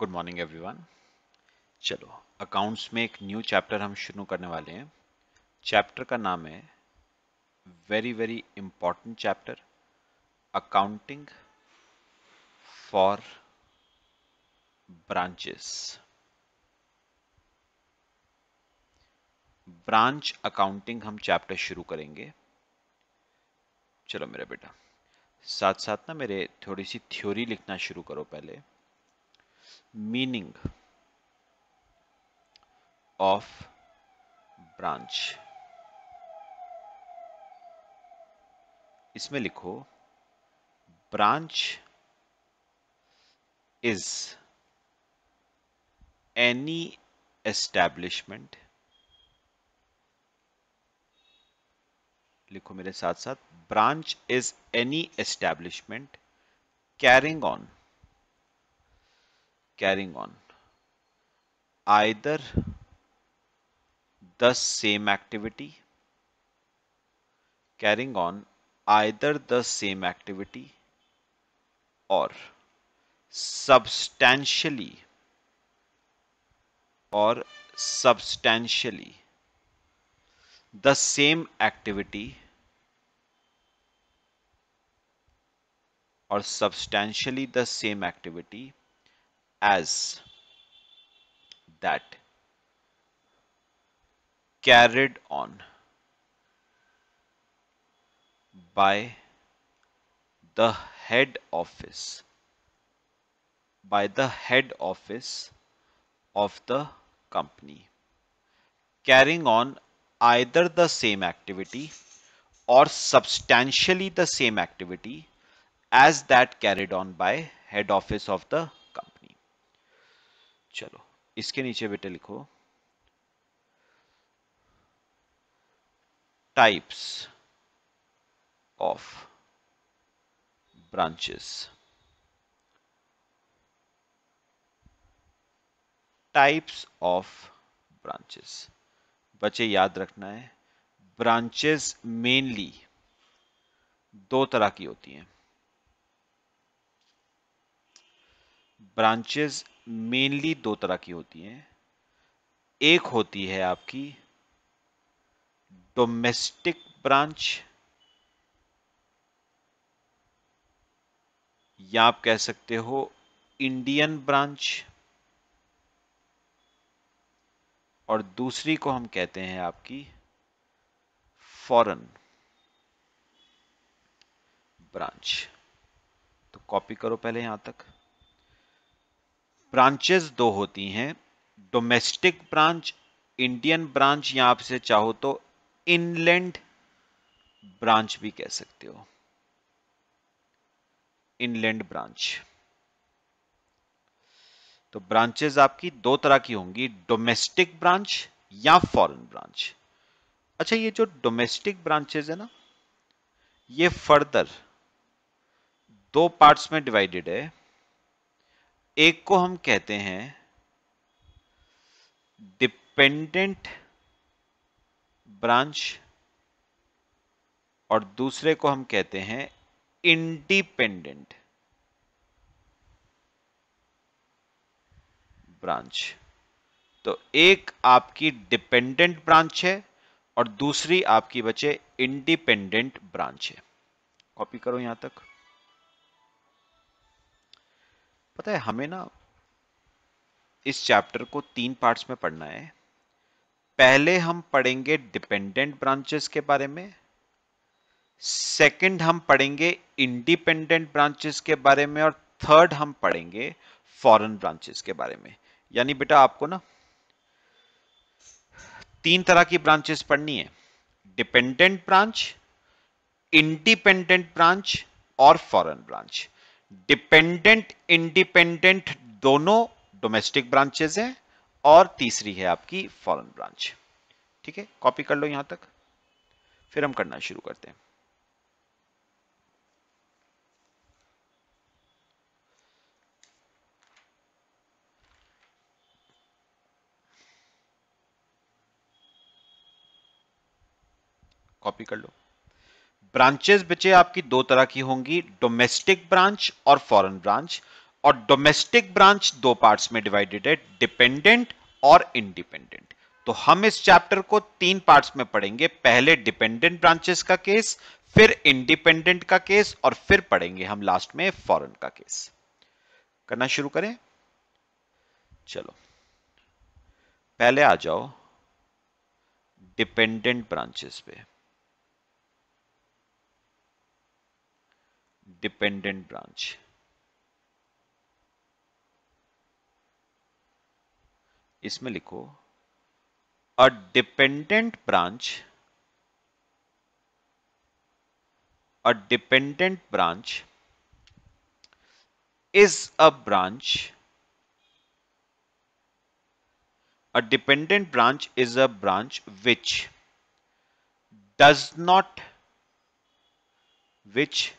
Good morning everyone चलो accounts में एक न्यू चैप्टर हम शुरू करने वाले हैं चैप्टर का नाम है very very important chapter accounting for branches branch accounting हम चैप्टर शुरू करेंगे चलो मेरा बेटा साथ साथ ना मेरे थोड़ी सी थ्योरी लिखना शुरू करो पहले meaning of branch इसमें लिखो branch is any establishment लिखो मेरे साथ साथ branch is any establishment carrying on carrying on either the same activity carrying on either the same activity or substantially or substantially the same activity or substantially the same activity as that carried on by the head office by the head office of the company carrying on either the same activity or substantially the same activity as that carried on by head office of the चलो इसके नीचे बेटे लिखो types of branches types of branches बच्चे याद रखना है branches mainly दो तरह की होती हैं ब्रांचेस मेनली दो तरह की होती हैं एक होती है आपकी डोमेस्टिक ब्रांच या आप कह सकते हो इंडियन ब्रांच और दूसरी को हम कहते हैं आपकी फॉरेन ब्रांच तो कॉपी करो पहले यहां तक ब्रांचेस दो होती हैं डोमेस्टिक ब्रांच इंडियन ब्रांच या आप चाहो तो इनलैंड ब्रांच भी कह सकते हो इनलैंड ब्रांच तो ब्रांचेस आपकी दो तरह की होंगी डोमेस्टिक ब्रांच या फॉरेन ब्रांच अच्छा ये जो डोमेस्टिक ब्रांचेस है ना ये फर्दर दो पार्ट्स में डिवाइडेड है एक को हम कहते हैं डिपेंडेंट ब्रांच और दूसरे को हम कहते हैं इंडिपेंडेंट ब्रांच तो एक आपकी डिपेंडेंट ब्रांच है और दूसरी आपकी बचे इंडिपेंडेंट ब्रांच है कॉपी करो यहां तक पता है हमें ना इस चैप्टर को तीन पार्ट्स में पढ़ना है पहले हम पढ़ेंगे डिपेंडेंट ब्रांचेस के बारे में सेकंड हम पढ़ेंगे इंडिपेंडेंट ब्रांचेस के बारे में और थर्ड हम पढ़ेंगे फॉरेन ब्रांचेस के बारे में यानी बेटा आपको ना तीन तरह की ब्रांचेस पढ़नी है डिपेंडेंट ब्रांच इंडिपेंडेंट ब्रांच और फॉरेन ब्रांच डिपेंडेंट इंडिपेंडेंट दोनों डोमेस्टिक ब्रांचेज हैं और तीसरी है आपकी फॉरेन ब्रांच ठीक है कॉपी कर लो यहां तक फिर हम करना शुरू करते हैं कॉपी कर लो ब्रांचेस बचे आपकी दो तरह की होंगी डोमेस्टिक ब्रांच और फॉरेन ब्रांच और डोमेस्टिक ब्रांच दो पार्ट्स में डिवाइडेड है डिपेंडेंट और इंडिपेंडेंट तो हम इस चैप्टर को तीन पार्ट्स में पढ़ेंगे पहले डिपेंडेंट ब्रांचेस का केस फिर इंडिपेंडेंट का केस और फिर पढ़ेंगे हम लास्ट में फॉरन का केस करना शुरू करें चलो पहले आ जाओ डिपेंडेंट ब्रांचेस पे डिपेंडेंट ब्रांच इसमें लिखो a dependent branch a dependent branch is a branch a dependent branch is a branch which does not which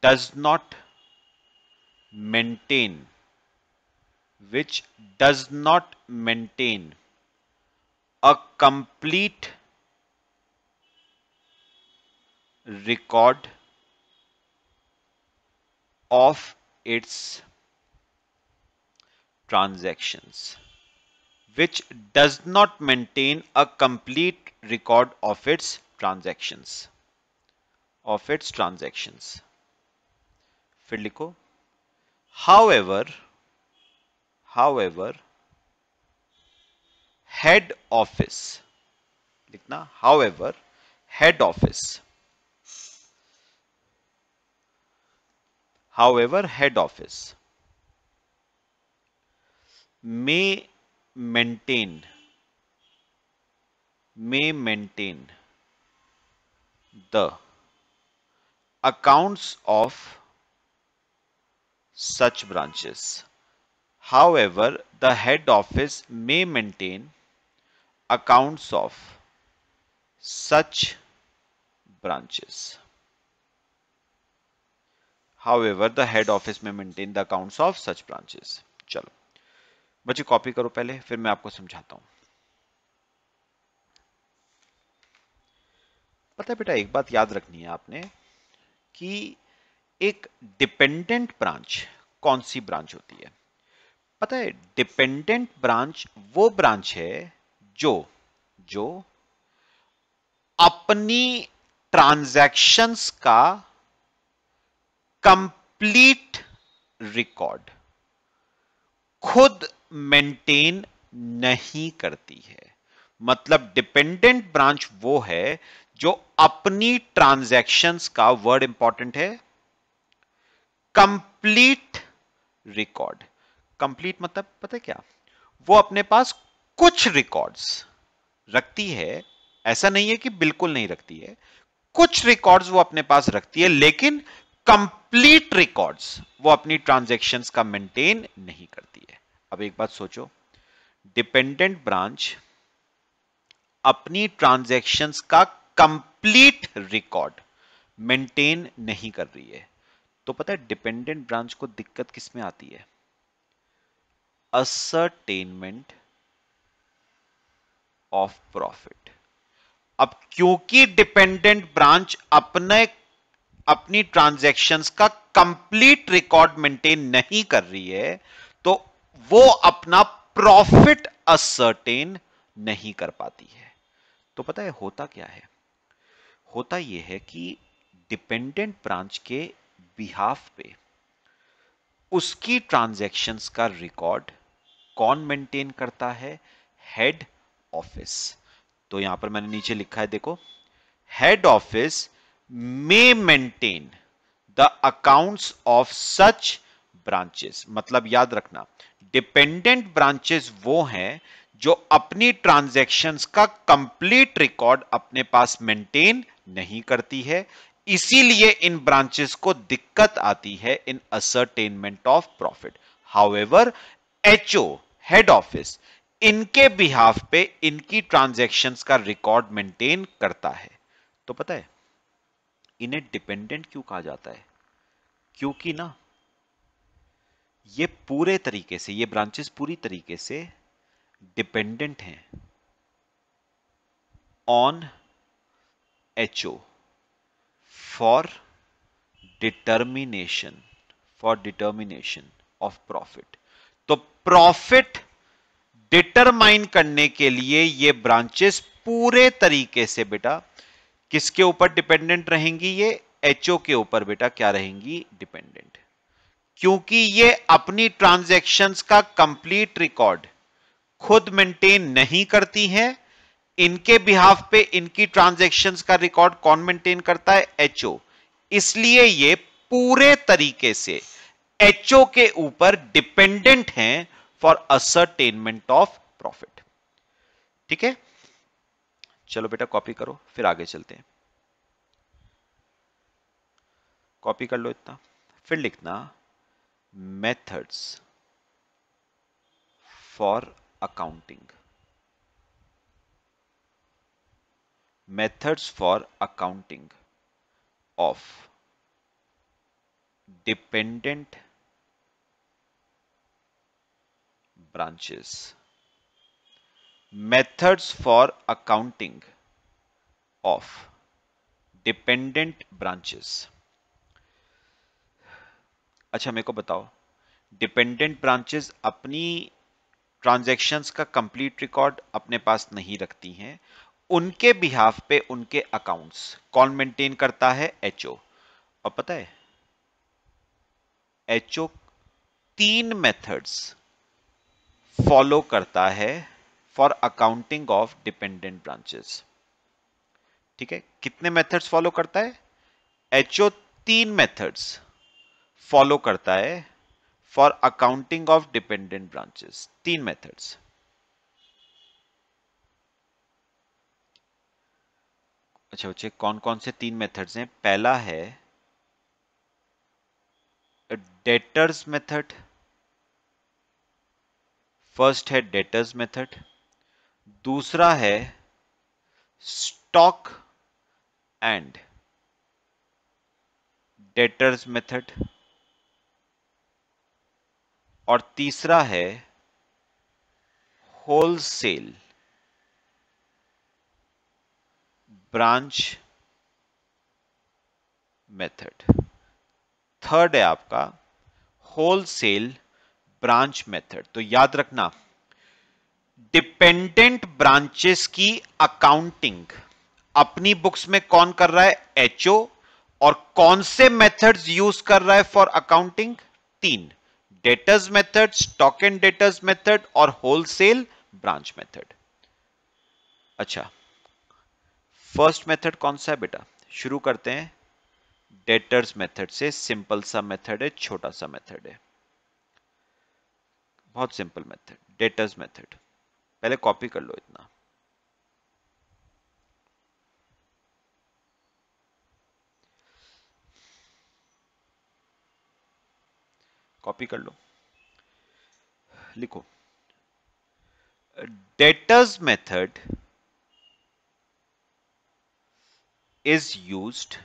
does not maintain which does not maintain a complete record of its transactions which does not maintain a complete record of its transactions of its transactions फिर लिखो however however head office लिखना however head office however head office may maintain may maintain the accounts of such branches. However, the head office may maintain accounts of such branches. However, the head office may maintain the accounts of such branches. chalo बच्चे copy karo pehle fir main aapko samjhata hu पता है बेटा एक बात याद रखनी है आपने कि एक डिपेंडेंट ब्रांच कौन सी ब्रांच होती है पता है डिपेंडेंट ब्रांच वो ब्रांच है जो जो अपनी ट्रांजैक्शंस का कंप्लीट रिकॉर्ड खुद मेंटेन नहीं करती है मतलब डिपेंडेंट ब्रांच वो है जो अपनी ट्रांजैक्शंस का वर्ड इंपॉर्टेंट है कंप्लीट रिकॉर्ड कंप्लीट मतलब पता है क्या वो अपने पास कुछ रिकॉर्ड्स रखती है ऐसा नहीं है कि बिल्कुल नहीं रखती है कुछ रिकॉर्ड्स वो अपने पास रखती है लेकिन कंप्लीट रिकॉर्ड्स वो अपनी ट्रांजेक्शन का मेंटेन नहीं करती है अब एक बात सोचो डिपेंडेंट ब्रांच अपनी ट्रांजेक्शन का कंप्लीट रिकॉर्ड मेंटेन नहीं कर रही है तो पता है डिपेंडेंट ब्रांच को दिक्कत किस में आती है असरटेनमेंट ऑफ प्रॉफिट अब क्योंकि डिपेंडेंट ब्रांच अपने अपनी ट्रांजैक्शंस का कंप्लीट रिकॉर्ड मेंटेन नहीं कर रही है तो वो अपना प्रॉफिट असर्टेन नहीं कर पाती है तो पता है होता क्या है होता यह है कि डिपेंडेंट ब्रांच के बिहाफ पे उसकी ट्रांजैक्शंस का रिकॉर्ड कौन मेंटेन करता है हेड ऑफिस तो यहां पर मैंने नीचे लिखा है देखो head office may maintain the accounts of such branches मतलब याद रखना डिपेंडेंट ब्रांचेस वो हैं जो अपनी ट्रांजैक्शंस का कंप्लीट रिकॉर्ड अपने पास मेंटेन नहीं करती है इसीलिए इन ब्रांचेस को दिक्कत आती है in ascertainment of profit however HO head office इनके बिहाफ पे इनकी ट्रांजैक्शंस का रिकॉर्ड मेंटेन करता है तो पता है इन्हें डिपेंडेंट क्यों कहा जाता है क्योंकि ना ये पूरे तरीके से ये ब्रांचेस पूरी तरीके से डिपेंडेंट हैं on HO for determination for determination of profit तो profit डिटरमाइन करने के लिए ये ब्रांचेस पूरे तरीके से बेटा किसके ऊपर डिपेंडेंट रहेंगी ये एचओ के ऊपर बेटा क्या रहेंगी डिपेंडेंट क्योंकि ये अपनी ट्रांजैक्शंस का कंप्लीट रिकॉर्ड खुद मेंटेन नहीं करती है इनके बिहाफ पे इनकी ट्रांजेक्शन का रिकॉर्ड कौन मेंटेन करता है एचओ इसलिए ये पूरे तरीके से एचओ के ऊपर डिपेंडेंट हैं फॉर असरटेनमेंट ऑफ प्रॉफिट ठीक है चलो बेटा कॉपी करो फिर आगे चलते हैं कॉपी कर लो इतना फिर लिखना methods for accounting methods for accounting of dependent branches methods for accounting of dependent branches अच्छा मेरे को बताओ डिपेंडेंट ब्रांचेस अपनी ट्रांजैक्शंस का कंप्लीट रिकॉर्ड अपने पास नहीं रखती हैं उनके बिहाफ पे उनके अकाउंट्स कौन मेंटेन करता है एचओ और पता है एचओ तीन मेथड्स फॉलो करता है for accounting of dependent branches ठीक है कितने मेथड्स फॉलो करता है एचओ तीन मेथड्स फॉलो करता है for accounting of dependent branches तीन मेथड्स अच्छा बच्चे कौन कौन से तीन मेथड्स हैं पहला है डेटर्स मेथड फर्स्ट है डेटर्स मेथड दूसरा है स्टॉक एंड डेटर्स मेथड और तीसरा है होलसेल ब्रांच मेथड थर्ड है आपका होलसेल ब्रांच मेथड तो याद रखना डिपेंडेंट ब्रांचेस की अकाउंटिंग अपनी बुक्स में कौन कर रहा है एचओ और कौन से मेथड्स यूज कर रहा है फॉर अकाउंटिंग तीन debtors method stock and debtors method और होलसेल ब्रांच मेथड अच्छा फर्स्ट मेथड कौन सा है बेटा शुरू करते हैं डेटर्स मेथड से सिंपल सा मेथड है छोटा सा मेथड है बहुत सिंपल मेथड डेटर्स मेथड पहले कॉपी कर लो इतना कॉपी कर लो लिखो debtors method is used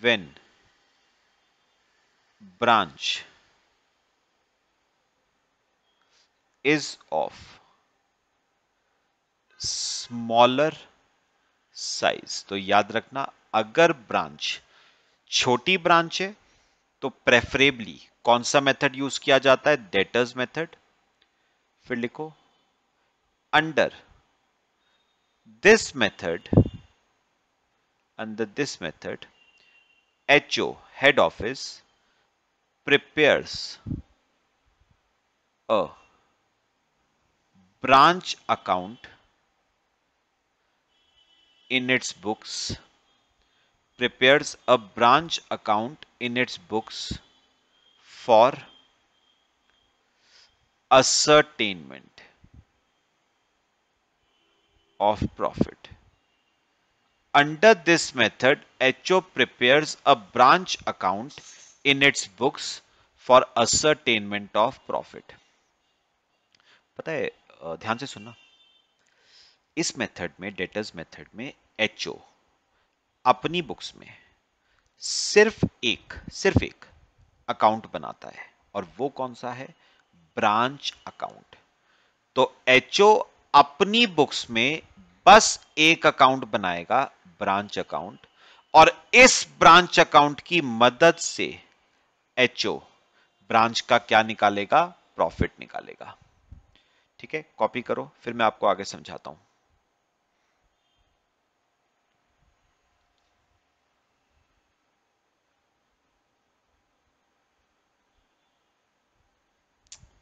when branch is of smaller size तो याद रखना अगर ब्रांच छोटी ब्रांच है तो प्रेफरेबली कौन सा मेथड यूज किया जाता है debtors मेथड फिर लिखो under this method under this method HO head office prepares a branch account in its books prepares a branch account in its books for ascertainment of profit. Under this method, HO prepares a branch account in its books for ascertainment of profit. पता है ध्यान से सुनना इस method में debtors method में H अपनी books में सिर्फ एक सिर्फ एक अकाउंट बनाता है और वो कौन सा है ब्रांच अकाउंट तो एच अपनी बुक्स में बस एक अकाउंट बनाएगा ब्रांच अकाउंट और इस ब्रांच अकाउंट की मदद से एचओ ब्रांच का क्या निकालेगा प्रॉफिट निकालेगा ठीक है कॉपी करो फिर मैं आपको आगे समझाता हूं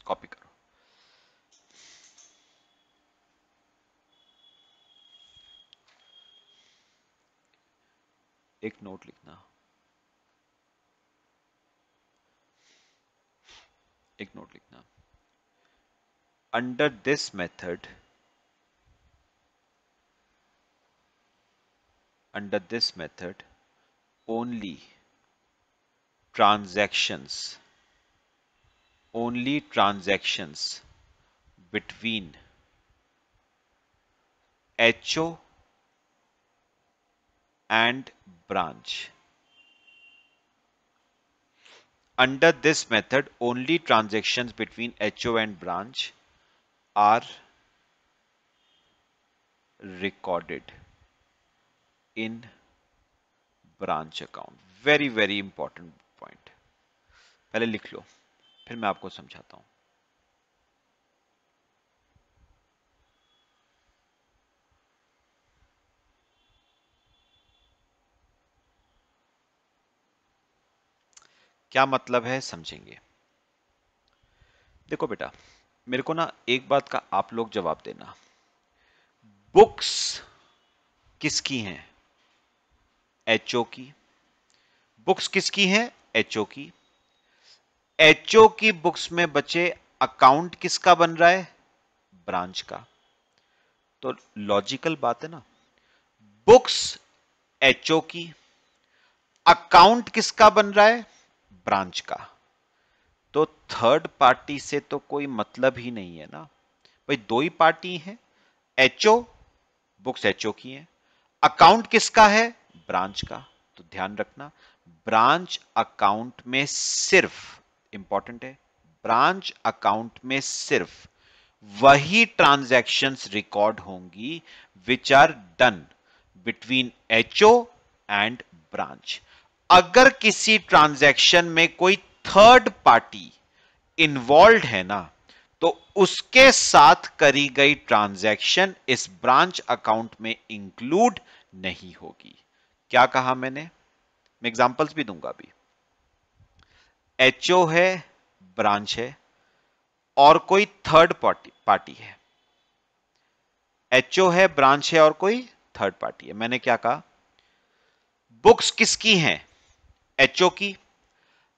कॉपी करो एक नोट लिखना एक नोट लिखना under this method under this method only transactions only transactions between HO and branch. Under this method, only transactions between HO and branch are recorded in branch account. Very very important point. पहले लिख लो फिर मैं आपको समझाता हूँ क्या मतलब है समझेंगे देखो बेटा मेरे को ना एक बात का आप लोग जवाब देना बुक्स किसकी हैं एचओ की बुक्स किसकी हैं एचओ की एचओ की बुक्स में बचे अकाउंट किसका बन रहा है ब्रांच का तो लॉजिकल बात है ना बुक्स एचओ की अकाउंट किसका बन रहा है ब्रांच का तो थर्ड पार्टी से तो कोई मतलब ही नहीं है ना भाई दो ही पार्टी है एचओ बुक्स एचओ की है अकाउंट किसका है ब्रांच का तो ध्यान रखना ब्रांच अकाउंट में सिर्फ इंपॉर्टेंट है ब्रांच अकाउंट में सिर्फ वही ट्रांजैक्शंस रिकॉर्ड होंगी which are done between HO and branch अगर किसी ट्रांजैक्शन में कोई थर्ड पार्टी इन्वॉल्व है ना तो उसके साथ करी गई ट्रांजैक्शन इस ब्रांच अकाउंट में इंक्लूड नहीं होगी क्या कहा मैंने मैं एग्जांपल्स भी दूंगा अभी एचओ है ब्रांच है और कोई थर्ड पार्टी पार्टी है एचओ है ब्रांच है और कोई थर्ड पार्टी है मैंने क्या कहा बुक्स किसकी हैं एचओ की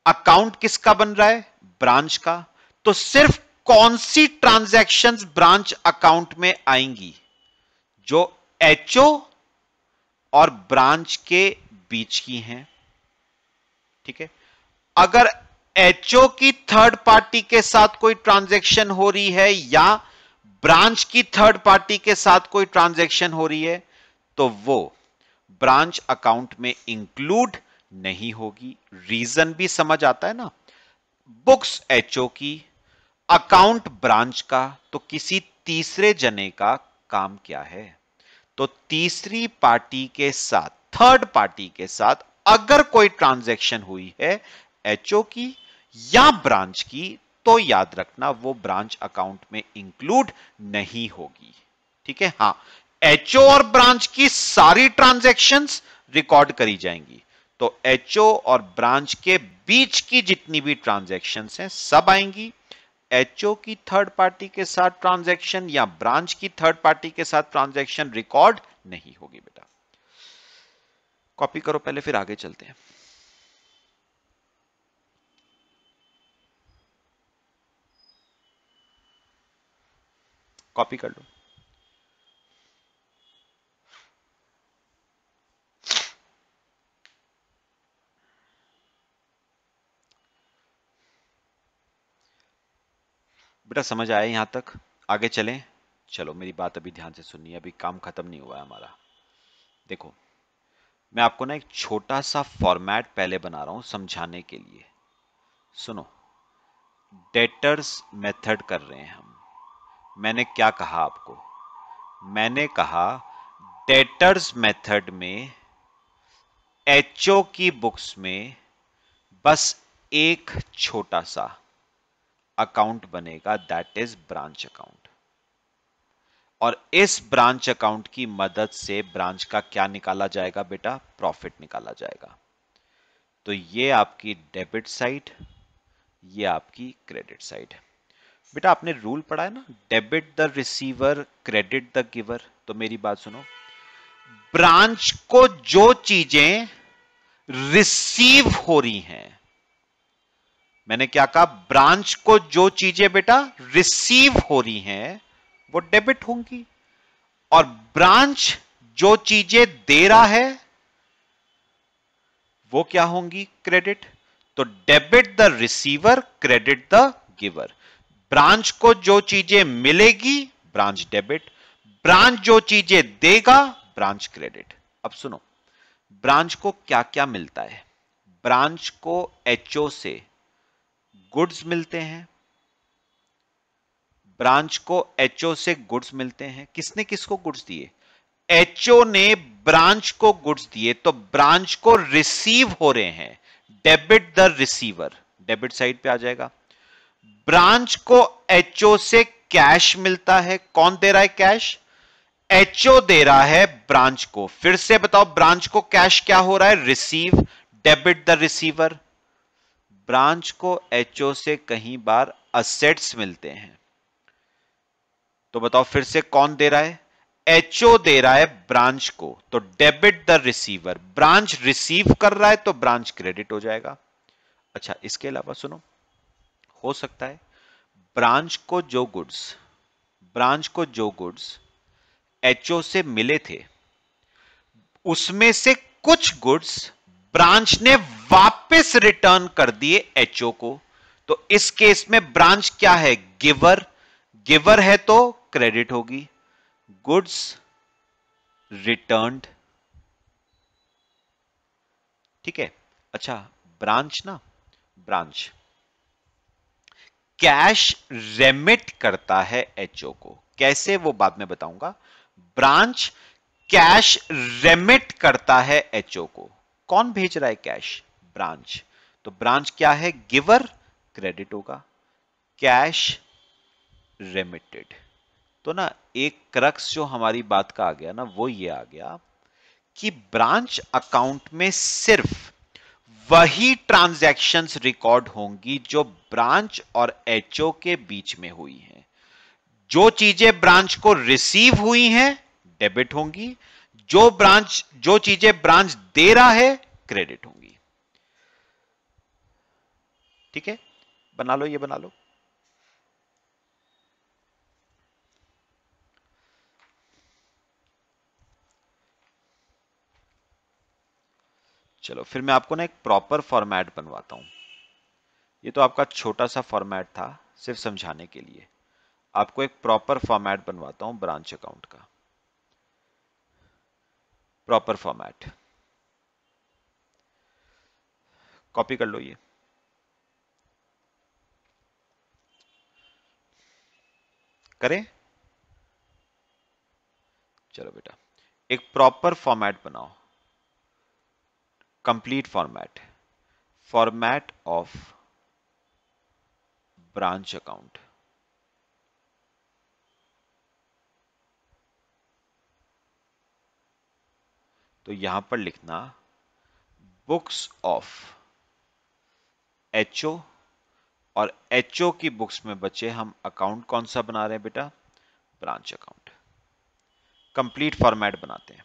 अकाउंट किसका बन रहा है ब्रांच का तो सिर्फ कौन सी ट्रांजैक्शंस ब्रांच अकाउंट में आएंगी जो एचओ और ब्रांच के बीच की हैं ठीक है अगर एचओ की थर्ड पार्टी के साथ कोई ट्रांजैक्शन हो रही है या ब्रांच की थर्ड पार्टी के साथ कोई ट्रांजैक्शन हो रही है तो वो ब्रांच अकाउंट में इंक्लूड नहीं होगी रीजन भी समझ आता है ना बुक्स एचओ की अकाउंट ब्रांच का तो किसी तीसरे जने का काम क्या है तो तीसरी पार्टी के साथ थर्ड पार्टी के साथ अगर कोई ट्रांजैक्शन हुई है एचओ की या ब्रांच की तो याद रखना वो ब्रांच अकाउंट में इंक्लूड नहीं होगी ठीक है हाँ एचओ और ब्रांच की सारी ट्रांजैक्शंस रिकॉर्ड करी जाएंगी तो एच और ब्रांच के बीच की जितनी भी ट्रांजेक्शन हैं सब आएंगी एचओ की थर्ड पार्टी के साथ ट्रांजेक्शन या ब्रांच की थर्ड पार्टी के साथ ट्रांजेक्शन रिकॉर्ड नहीं होगी बेटा कॉपी करो पहले फिर आगे चलते हैं कॉपी कर लो बेटा समझ आया यहाँ तक आगे चलें चलो मेरी बात अभी ध्यान से सुनिए अभी काम खत्म नहीं हुआ है हमारा देखो मैं आपको ना एक छोटा सा फॉर्मेट पहले बना रहा हूँ समझाने के लिए सुनो डेटर्स मेथड कर रहे हैं हम मैंने क्या कहा आपको मैंने कहा डेटर्स मेथड में एचओ की बुक्स में बस एक छोटा सा अकाउंट बनेगा दैट इज ब्रांच अकाउंट और इस ब्रांच अकाउंट की मदद से ब्रांच का क्या निकाला जाएगा बेटा प्रॉफिट निकाला जाएगा तो ये आपकी डेबिट साइड ये आपकी क्रेडिट साइड बेटा आपने रूल पढ़ा है ना debit the receiver credit the giver तो मेरी बात सुनो ब्रांच को जो चीजें रिसीव हो रही हैं मैंने क्या कहा ब्रांच को जो चीजें बेटा रिसीव हो रही हैं वो डेबिट होंगी और ब्रांच जो चीजें दे रहा है वो क्या होंगी क्रेडिट तो debit the receiver credit the giver branch को जो चीजें मिलेगी ब्रांच डेबिट ब्रांच जो चीजें देगा ब्रांच क्रेडिट अब सुनो ब्रांच को क्या क्या मिलता है ब्रांच को एचओ से गुड्स मिलते हैं ब्रांच को एचओ से गुड्स मिलते हैं किसने किसको गुड्स दिए एचओ ने ब्रांच को गुड्स दिए तो ब्रांच को रिसीव हो रहे हैं debit the receiver debit side पे आ जाएगा ब्रांच को एचओ से कैश मिलता है कौन दे रहा है कैश एचओ दे रहा है ब्रांच को फिर से बताओ ब्रांच को कैश क्या हो रहा है receive debit the receiver branch को एच से कहीं बार असेट्स मिलते हैं तो बताओ फिर से कौन दे रहा है एच दे रहा है ब्रांच को तो debit the receiver branch receive कर रहा है तो ब्रांच क्रेडिट हो जाएगा अच्छा इसके अलावा सुनो हो सकता है ब्रांच को जो गुड्स ब्रांच को जो गुड्स एचओ से मिले थे उसमें से कुछ गुड्स ब्रांच ने वापस रिटर्न कर दिए एचओ को तो इस केस में ब्रांच क्या है गिवर गिवर है तो क्रेडिट होगी गुड्स रिटर्न ठीक है अच्छा ब्रांच ना ब्रांच कैश रेमिट करता है एचओ को कैसे वो बाद में बताऊंगा ब्रांच कैश रेमिट करता है एचओ को कौन भेज रहा है कैश ब्रांच तो ब्रांच क्या है गिवर क्रेडिट होगा कैश रेमिटेड तो ना एक क्रक्स जो हमारी बात का आ गया ना वो ये आ गया कि ब्रांच अकाउंट में सिर्फ वही ट्रांजैक्शंस रिकॉर्ड होंगी जो ब्रांच और एचओ के बीच में हुई हैं जो चीजें ब्रांच को रिसीव हुई हैं डेबिट होंगी जो ब्रांच जो चीजें ब्रांच दे रहा है क्रेडिट होंगी ठीक है बना लो ये बना लो चलो फिर मैं आपको ना एक प्रॉपर फॉर्मेट बनवाता हूं ये तो आपका छोटा सा फॉर्मेट था सिर्फ समझाने के लिए आपको एक प्रॉपर फॉर्मेट बनवाता हूं ब्रांच अकाउंट का प्रॉपर फॉर्मेट कॉपी कर लो ये करें चलो बेटा एक प्रॉपर फॉर्मेट बनाओ complete format format of branch account तो यहां पर लिखना बुक्स ऑफ एच और एच की बुक्स में बचे हम अकाउंट कौन सा बना रहे हैं बेटा ब्रांच अकाउंट कंप्लीट फॉर्मेट बनाते हैं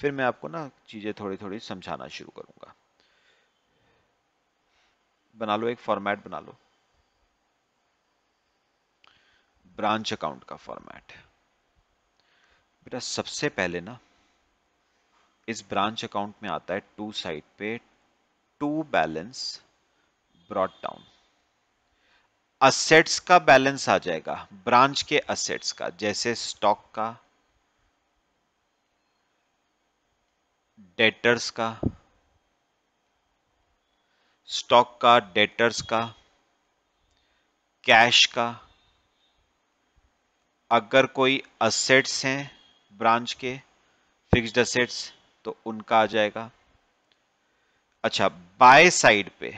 फिर मैं आपको ना चीज़ें थोड़ी थोड़ी समझाना शुरू करूंगा बना लो एक फॉर्मेट बना लो ब्रांच अकाउंट का फॉर्मेट है बेटा सबसे पहले ना इस ब्रांच अकाउंट में आता है टू साइड पे to balance brought down assets का बैलेंस आ जाएगा ब्रांच के असेट्स का जैसे स्टॉक का डेटर्स का स्टॉक का डेटर्स का कैश का अगर कोई असेट्स हैं ब्रांच के फिक्स्ड असेट्स तो उनका आ जाएगा अच्छा बाय साइड पे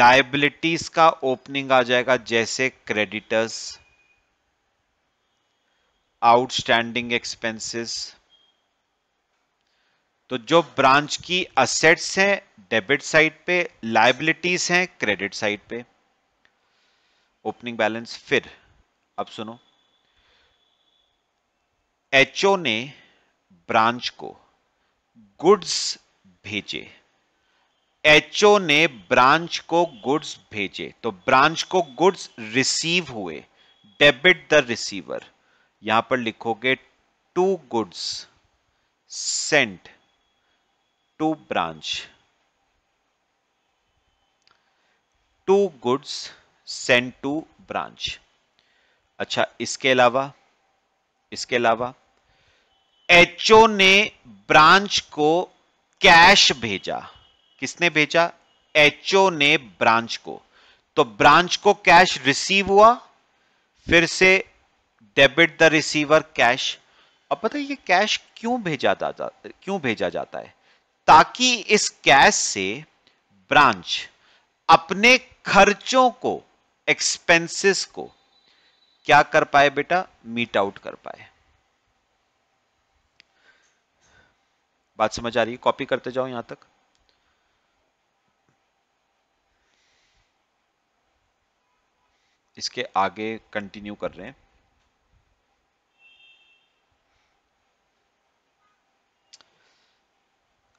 लाइबिलिटीज का ओपनिंग आ जाएगा जैसे क्रेडिटर्स आउटस्टैंडिंग एक्सपेंसेस तो जो ब्रांच की असेट्स हैं डेबिट साइड पे लाइबिलिटीज हैं क्रेडिट साइड पे ओपनिंग बैलेंस फिर अब सुनो एचओ ने ब्रांच को गुड्स भेजे एचओ ने ब्रांच को गुड्स भेजे तो ब्रांच को गुड्स रिसीव हुए डेबिट द रिसीवर यहां पर लिखोगे to goods sent to branch to goods send to branch अच्छा इसके अलावा इसके अलावा एचओ ने ब्रांच को कैश भेजा किसने भेजा एचओ ने ब्रांच को तो ब्रांच को कैश रिसीव हुआ फिर से डेबिट द रिसीवर कैश अब पता है ये कैश क्यों भेजा जाता क्यों भेजा जाता है ताकि इस कैश से ब्रांच अपने खर्चों को एक्सपेंसेस को क्या कर पाए बेटा मीट आउट कर पाए बात समझ आ रही है कॉपी करते जाओ यहां तक इसके आगे कंटिन्यू कर रहे हैं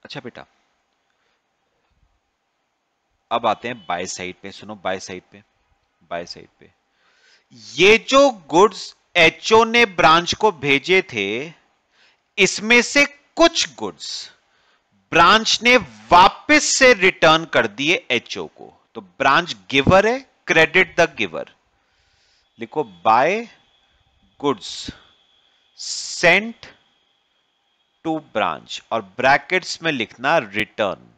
अच्छा बेटा अब आते हैं बाय साइड पे सुनो बाय साइड पे बाय साइड पे ये जो गुड्स एचओ ने ब्रांच को भेजे थे इसमें से कुछ गुड्स ब्रांच ने वापस से रिटर्न कर दिए एचओ को तो ब्रांच गिवर है क्रेडिट द गिवर लिखो by goods sent to branch और ब्रैकेट्स में लिखना रिटर्न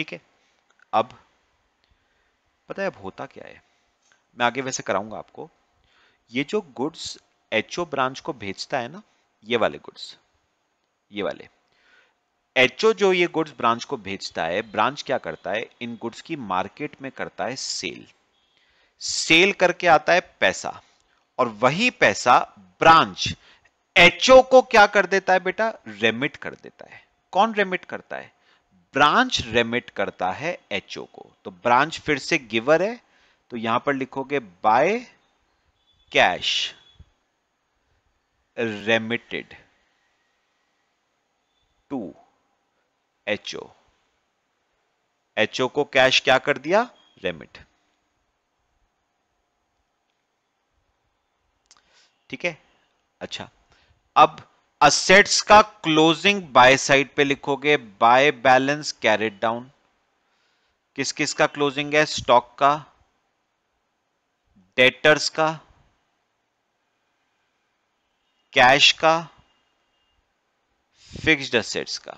ठीक है अब पता है अब होता क्या है मैं आगे वैसे कराऊंगा आपको ये जो गुड्स एच ब्रांच को भेजता है ना ये वाले गुड्स ये वाले एच जो ये गुड्स ब्रांच को भेजता है ब्रांच क्या करता है इन गुड्स की मार्केट में करता है सेल सेल करके आता है पैसा और वही पैसा ब्रांच एचओ को क्या कर देता है बेटा रेमिट कर देता है कौन रेमिट करता है ब्रांच रेमिट करता है एच को तो ब्रांच फिर से गिवर है तो यहां पर लिखोगे by cash remitted to H O H O को कैश क्या कर दिया रेमिट ठीक है अच्छा अब असेट्स का क्लोजिंग बाय साइड पे लिखोगे बाय बैलेंस कैरेट डाउन किस किस का क्लोजिंग है स्टॉक का डेटर्स का कैश का फिक्स्ड असेट्स का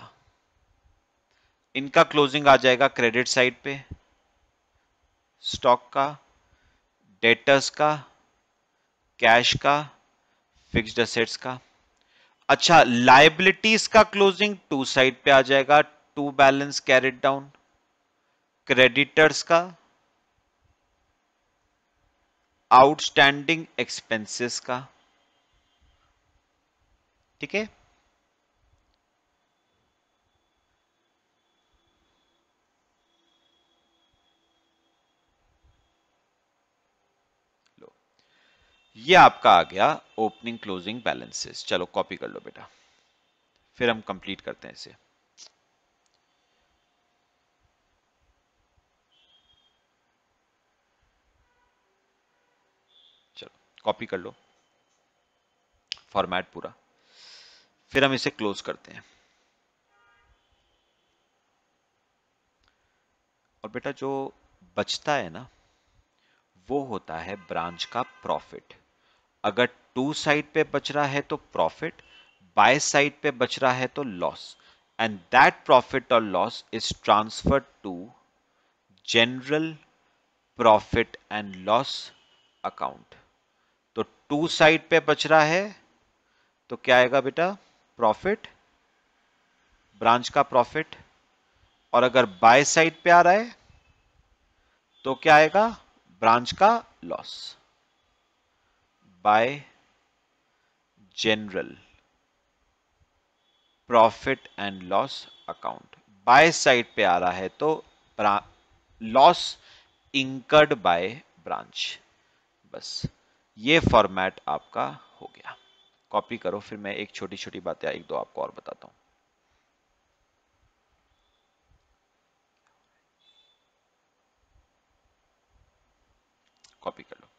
इनका क्लोजिंग आ जाएगा क्रेडिट साइड पे स्टॉक का डेटर्स का कैश का फिक्स्ड असेट्स का अच्छा लाइबिलिटीज का क्लोजिंग टू साइड पे आ जाएगा to balance carried down creditors का आउटस्टैंडिंग एक्सपेंसेस का ठीक है ये आपका आ गया ओपनिंग क्लोजिंग बैलेंसेस चलो कॉपी कर लो बेटा फिर हम कंप्लीट करते हैं इसे चलो कॉपी कर लो फॉर्मेट पूरा फिर हम इसे क्लोज करते हैं और बेटा जो बचता है ना वो होता है ब्रांच का प्रॉफिट अगर टू साइड पे बच रहा है तो प्रॉफिट बाय साइड पे बच रहा है तो लॉस एंड दैट प्रॉफिट और loss is transfer to general profit and loss account तो टू साइड पे बच रहा है तो क्या आएगा बेटा प्रॉफिट ब्रांच का प्रॉफिट और अगर बाय साइड पे आ रहा है तो क्या आएगा ब्रांच का loss by general profit and loss account by side पे आ रहा है तो लॉस इंकर्ड बाय ब्रांच बस ये format आपका हो गया कॉपी करो फिर मैं एक छोटी छोटी बातें एक दो आपको और बताता हूं कॉपी कर लो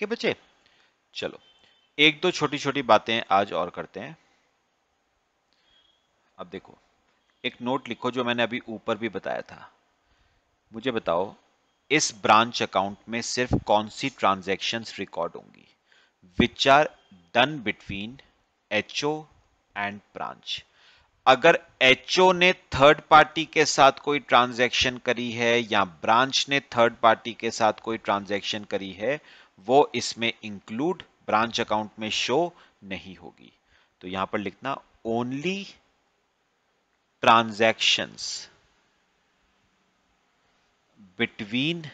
ठीक है बच्चे चलो एक दो छोटी छोटी बातें आज और करते हैं अब देखो एक नोट लिखो जो मैंने अभी ऊपर भी बताया था मुझे बताओ इस ब्रांच अकाउंट में सिर्फ कौन सी ट्रांजेक्शन रिकॉर्ड होंगी which are done between H O and branch अगर एच ओ ने थर्ड पार्टी के साथ कोई ट्रांजेक्शन करी है या ब्रांच ने थर्ड पार्टी के साथ कोई ट्रांजेक्शन करी है वो इसमें इंक्लूड ब्रांच अकाउंट में शो नहीं होगी तो यहां पर लिखना only transactions between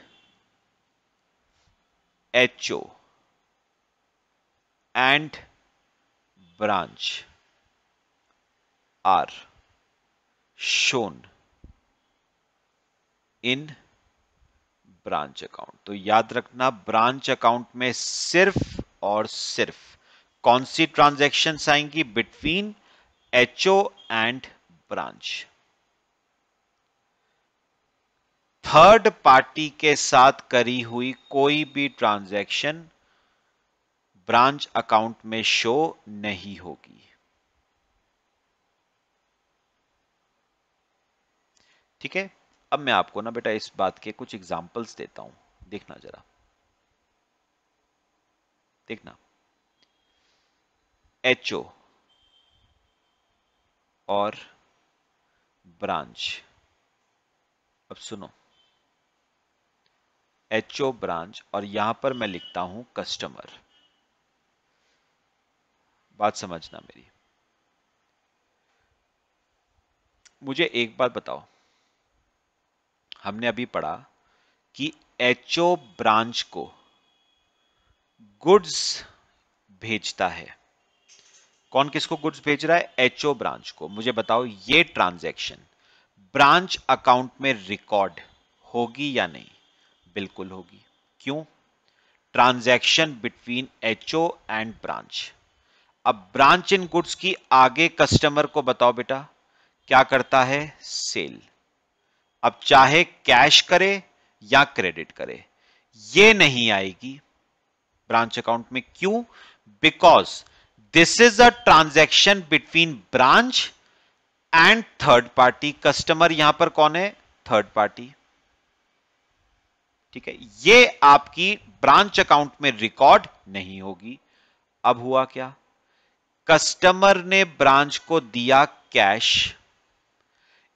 HO and branch are shown in branch account तो याद रखना ब्रांच अकाउंट में सिर्फ और सिर्फ कौन सी ट्रांजेक्शन आएंगी between HO and branch third party के साथ करी हुई कोई भी ट्रांजेक्शन ब्रांच अकाउंट में शो नहीं होगी ठीक है अब मैं आपको ना बेटा इस बात के कुछ एग्जाम्पल्स देता हूं देखना जरा देखना एच ओ और ब्रांच अब सुनो एच ओ ब्रांच और यहां पर मैं लिखता हूं कस्टमर बात समझना मेरी मुझे एक बात बताओ हमने अभी पढ़ा कि एचओ ब्रांच को गुड्स भेजता है कौन किसको गुड्स भेज रहा है ओ ब्रांच को मुझे बताओ ये ट्रांजैक्शन ब्रांच अकाउंट में रिकॉर्ड होगी या नहीं बिल्कुल होगी क्यों transaction between HO and branch अब ब्रांच इन गुड्स की आगे कस्टमर को बताओ बेटा क्या करता है सेल अब चाहे कैश करे या क्रेडिट करे ये नहीं आएगी ब्रांच अकाउंट में क्यों because this is a transaction between branch and third party customer यहां पर कौन है थर्ड पार्टी ठीक है ये आपकी ब्रांच अकाउंट में रिकॉर्ड नहीं होगी अब हुआ क्या कस्टमर ने ब्रांच को दिया कैश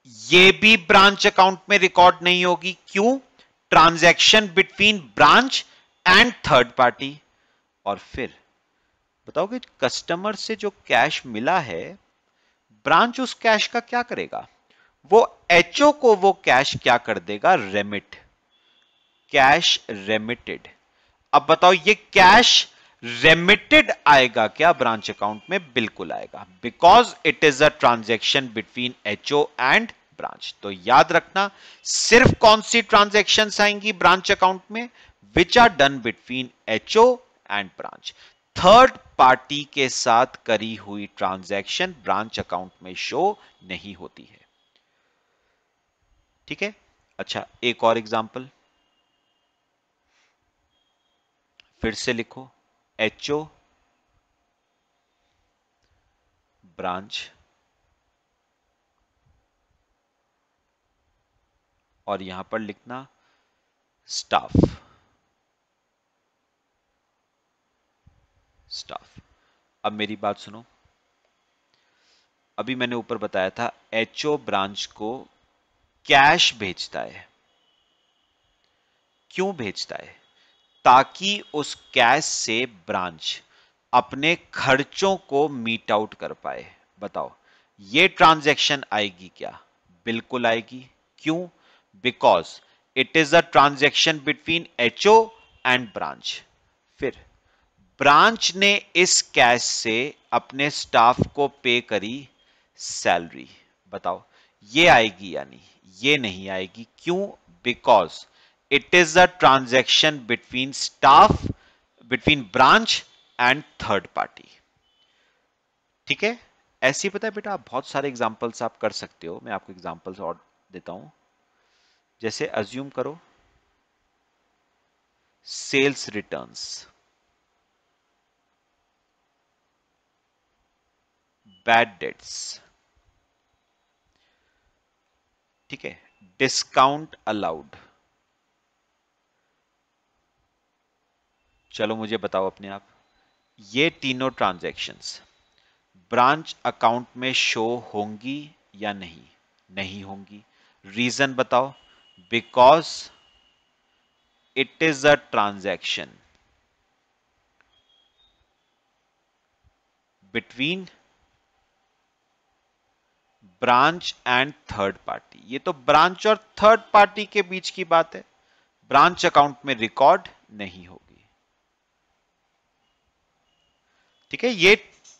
ये भी ब्रांच अकाउंट में रिकॉर्ड नहीं होगी क्यों transaction between branch and third party और फिर बताओगे कस्टमर से जो कैश मिला है ब्रांच उस कैश का क्या करेगा वो एचओ को वो कैश क्या कर देगा रेमिट कैश रेमिटेड अब बताओ ये कैश रेमिटेड आएगा क्या ब्रांच अकाउंट में बिल्कुल आएगा because it is a transaction between O and branch तो याद रखना सिर्फ कौन सी ट्रांजेक्शन आएंगी ब्रांच अकाउंट में which are done between O and branch third party के साथ करी हुई ट्रांजेक्शन ब्रांच अकाउंट में शो नहीं होती है ठीक है अच्छा एक और एग्जाम्पल फिर से लिखो एच ओ ब्रांच और यहां पर लिखना स्टाफ स्टाफ अब मेरी बात सुनो अभी मैंने ऊपर बताया था एचओ ब्रांच को कैश भेजता है क्यों भेजता है ताकि उस कैश से ब्रांच अपने खर्चों को मीट आउट कर पाए बताओ ये ट्रांजैक्शन आएगी क्या बिल्कुल आएगी क्यों because it is a transaction between HO and branch फिर ब्रांच ने इस कैश से अपने स्टाफ को पे करी सैलरी बताओ ये आएगी यानी ये नहीं आएगी क्यों because it is a transaction between staff between branch and third party ठीक है ही पता है बेटा आप बहुत सारे एग्जाम्पल्स आप कर सकते हो मैं आपको एग्जाम्पल्स और देता हूं जैसे अज्यूम करो सेल्स रिटर्न्स बैड डेट्स ठीक है डिस्काउंट अलाउड चलो मुझे बताओ अपने आप ये तीनों ट्रांजैक्शंस ब्रांच अकाउंट में शो होंगी या नहीं नहीं होंगी रीजन बताओ because it is a transaction between branch and third party ये तो ब्रांच और थर्ड पार्टी के बीच की बात है ब्रांच अकाउंट में रिकॉर्ड नहीं होगी ठीक है ये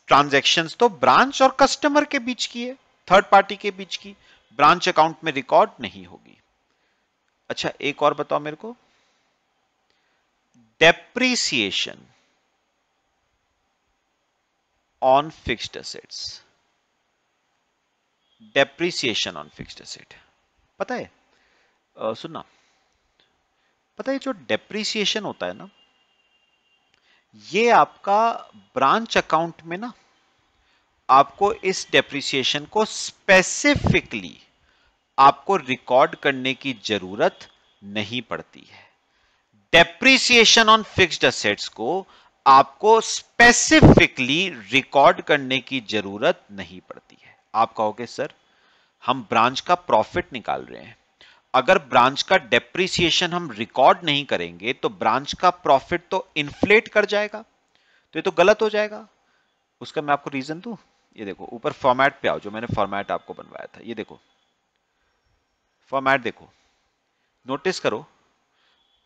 ट्रांजेक्शन तो ब्रांच और कस्टमर के बीच की है थर्ड पार्टी के बीच की ब्रांच अकाउंट में रिकॉर्ड नहीं होगी अच्छा एक और बताओ मेरे को depreciation on fixed assets depreciation on fixed asset पता है सुनना पता है जो डेप्रिसिएशन होता है ना ये आपका ब्रांच अकाउंट में ना आपको इस डेप्रिसिएशन को स्पेसिफिकली आपको रिकॉर्ड करने की जरूरत नहीं पड़ती है डेप्रिसिएशन ऑन फिक्स्ड असेट्स को आपको स्पेसिफिकली रिकॉर्ड करने की जरूरत नहीं पड़ती है आप कहोगे सर हम ब्रांच का प्रॉफिट निकाल रहे हैं अगर ब्रांच का डेप्रिसिएशन हम रिकॉर्ड नहीं करेंगे तो ब्रांच का प्रॉफिट तो इन्फ्लेट कर जाएगा तो ये तो गलत हो जाएगा उसका मैं आपको रीजन दू ये देखो ऊपर फॉर्मेट पे आओ जो मैंने फॉर्मेट आपको बनवाया था ये देखो फॉर्मेट देखो नोटिस करो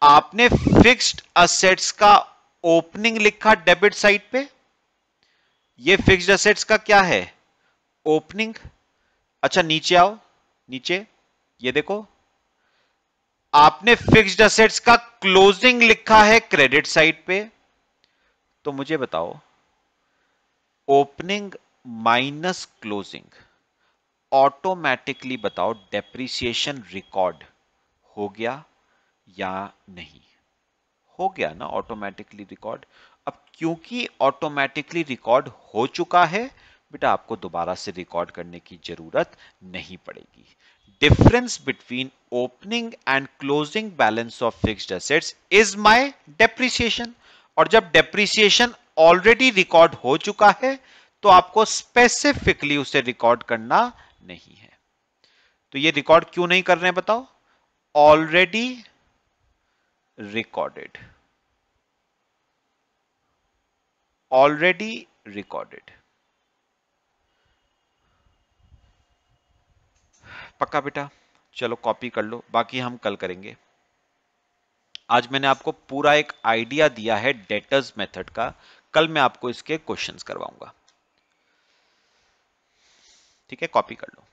आपने फिक्स्ड असेट्स का ओपनिंग लिखा डेबिट साइड पे ये फिक्स्ड असेट्स का क्या है ओपनिंग अच्छा नीचे आओ नीचे ये देखो आपने फिक्स्ड असेट्स का क्लोजिंग लिखा है क्रेडिट साइड पे तो मुझे बताओ ओपनिंग माइनस क्लोजिंग ऑटोमेटिकली बताओ डेप्रिसिएशन रिकॉर्ड हो गया या नहीं हो गया ना ऑटोमेटिकली रिकॉर्ड अब क्योंकि ऑटोमेटिकली रिकॉर्ड हो चुका है बेटा आपको दोबारा से रिकॉर्ड करने की जरूरत नहीं पड़ेगी difference between opening and closing balance of fixed assets is my depreciation और जब डेप्रिसिएशन ऑलरेडी रिकॉर्ड हो चुका है तो आपको स्पेसिफिकली उसे रिकॉर्ड करना नहीं है तो ये रिकॉर्ड क्यों नहीं कर रहे हैं बताओ ऑलरेडी रिकॉर्डेड ऑलरेडी रिकॉर्डेड पक्का बेटा चलो कॉपी कर लो बाकी हम कल करेंगे आज मैंने आपको पूरा एक आइडिया दिया है डेटर्स मेथड का कल मैं आपको इसके क्वेश्चंस करवाऊंगा ठीक है कॉपी कर लो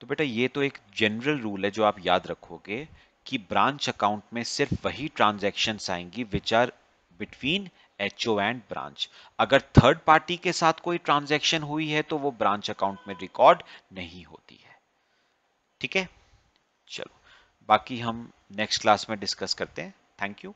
तो बेटा ये तो एक जनरल रूल है जो आप याद रखोगे कि ब्रांच अकाउंट में सिर्फ वही ट्रांजैक्शंस आएंगी which are between H O and branch अगर थर्ड पार्टी के साथ कोई ट्रांजेक्शन हुई है तो वो ब्रांच अकाउंट में रिकॉर्ड नहीं होती है ठीक है चलो बाकी हम नेक्स्ट क्लास में डिस्कस करते हैं थैंक यू